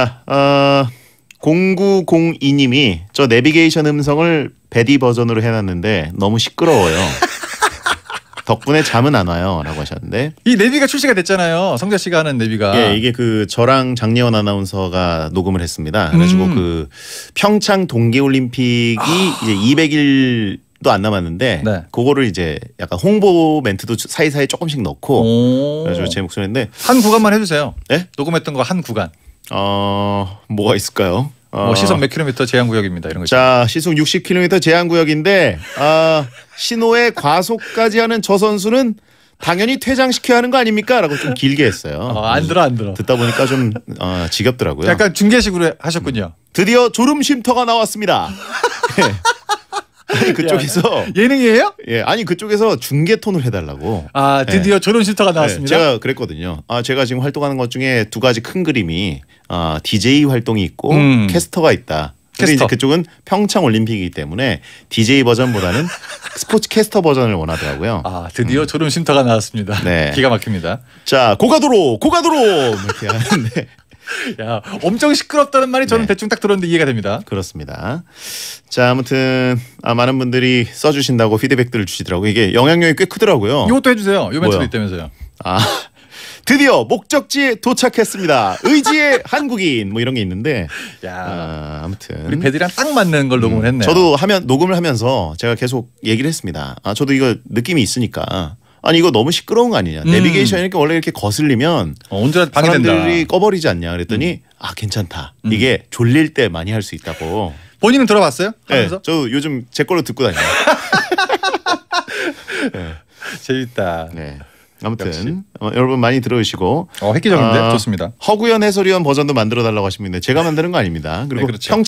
자, 어, 0902님이 저 내비게이션 음성을 베디 버전으로 해놨는데 너무 시끄러워요. 덕분에 잠은 안 와요라고 하셨는데 이 내비가 출시가 됐잖아요 성재 씨가 하는 내비가 예 이게 그 저랑 장예원 아나운서가 녹음을 했습니다 그래가지고 음. 그 평창 동계올림픽이 아. 이제 200일 도안 남았는데 네. 그거를 이제 약간 홍보 멘트도 사이사이 조금씩 넣고 그래서 제 목소리인데 한 구간만 해주세요. 네? 녹음했던 거 한 구간. 어 뭐가 있을까요? 어, 뭐 시속 몇 킬로미터 제한 구역입니다. 이런 거. 자, 시속 60km 제한 구역인데 아, 신호의 과속까지 하는 저 선수는 당연히 퇴장시켜야 하는 거 아닙니까라고 좀 길게 했어요. 어, 안 들어 안 들어. 듣다 보니까 좀 어, 지겹더라고요. 약간 중계식으로 하셨군요. 음. 드디어 졸음 쉼터가 나왔습니다. 아니 그쪽에서 예능이에요? 예, 아니 그쪽에서 중계 톤을 해달라고. 아 예. 드디어 예. 조론 실터가 나왔습니다. 예, 제가 그랬거든요. 아 제가 지금 활동하는 것 중에 두 가지 큰 그림이 아 DJ 활동이 있고 음. 캐스터가 있다. 캐스터. 이제 그쪽은 평창 올림픽이기 때문에 DJ 버전보다는 스포츠 캐스터 버전을 원하더라고요. 아 드디어 음. 조론 쉼터가 나왔습니다. 네. 기가 막힙니다. 자 고가도로 고가도로 뭐 이렇게 하는데 야, 엄청 시끄럽다는 말이 저는 네. 대충 딱 들었는데 이해가 됩니다. 그렇습니다. 자, 아무튼 아, 많은 분들이 써주신다고 피드백들을 주시더라고요. 이게 영향력이 꽤 크더라고요. 이것도 해주세요. 요 멘트도 있다면서요. 아, 드디어 목적지에 도착했습니다. 의지의 한국인 뭐 이런 게 있는데 야 아, 아무튼 우리 배드랑 딱 맞는 걸 녹음을 음, 했네요. 저도 하면 녹음을 하면서 제가 계속 얘기를 했습니다. 아 저도 이거 느낌이 있으니까 아니 이거 너무 시끄러운 거 아니냐. 음. 내비게이션이 렇게 원래 이렇게 거슬리면 어, 언제 방해된다. 사람들이 꺼버리지 않냐. 그랬더니 음. 아 괜찮다. 음. 이게 졸릴 때 많이 할 수 있다고. 본인은 들어봤어요? 네, 하면서? 네, 저 요즘 제 걸로 듣고 다녀요. 네. 재밌다. 네. 아무튼 역 어, 여러분 많이 들어주시고 어, 획기적인데 어, 좋습니다. 허구현 해설위원 버전도 만들어 달라고 하시면 데 제가 만드는 거 아닙니다. 그리고 네, 그렇죠.